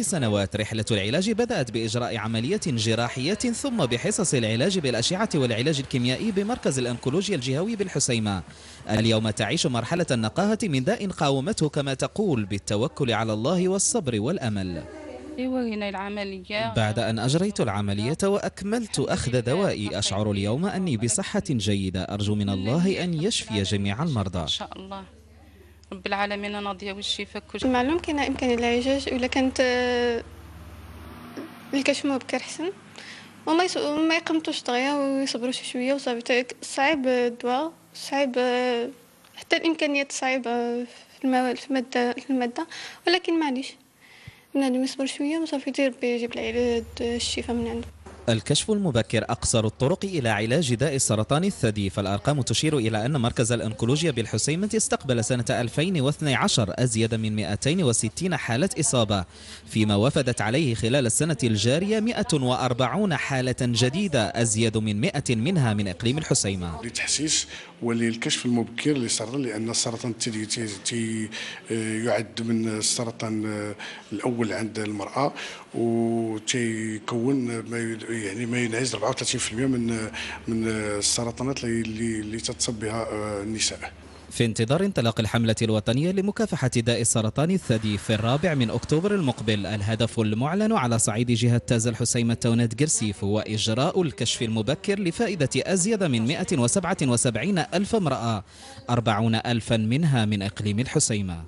سنوات رحلة العلاج بدأت بإجراء عملية جراحية ثم بحصص العلاج بالأشعة والعلاج الكيميائي بمركز الأنكولوجيا الجهوي بالحسيمة اليوم تعيش مرحلة النقاهة من داء قاومته كما تقول بالتوكل على الله والصبر والأمل العملية بعد أن أجريت العملية وأكملت أخذ دوائي أشعر اليوم أني بصحة جيدة أرجو من الله أن يشفي جميع المرضى إن شاء الله رب العالمين انا ناضيه وجهي فك المعلوم كان امكان العجاج ولا كانت آه، الكشمه بكر حسن وما يص... ما يقمتوش دغيا ويصبروا شي شويه وصافي صعيب الدواء صعيب آه، حتى الامكانيات صعيبه في المواد في الماده في الماده ولكن معليش بنادم يصبر شويه وصافي ربي يجيب العلاج آه، الشفاء من عنده الكشف المبكر أقصر الطرق إلى علاج داء السرطان الثدي فالأرقام تشير إلى أن مركز الأنكولوجيا بالحسيمة استقبل سنة 2012 أزيد من 260 حالة إصابة فيما وفدت عليه خلال السنة الجارية 140 حالة جديدة أزيد من 100 منها من إقليم الحسيمة لتحسيس وللكشف المبكر لسر لأن السرطان الثدي يعد من السرطان الأول عند المرأة وتكون ما يعني ما ينعز 34% من من السرطانات اللي اللي تتصاب بها آه، النساء في انتظار انطلاق الحملة الوطنية لمكافحة داء السرطان الثدي في الرابع من أكتوبر المقبل الهدف المعلن على صعيد جهة تاز الحسيمة تونات قرسيف هو إجراء الكشف المبكر لفائدة أزيد من 177 ألف امرأة 40 ألفا منها من إقليم الحسيمة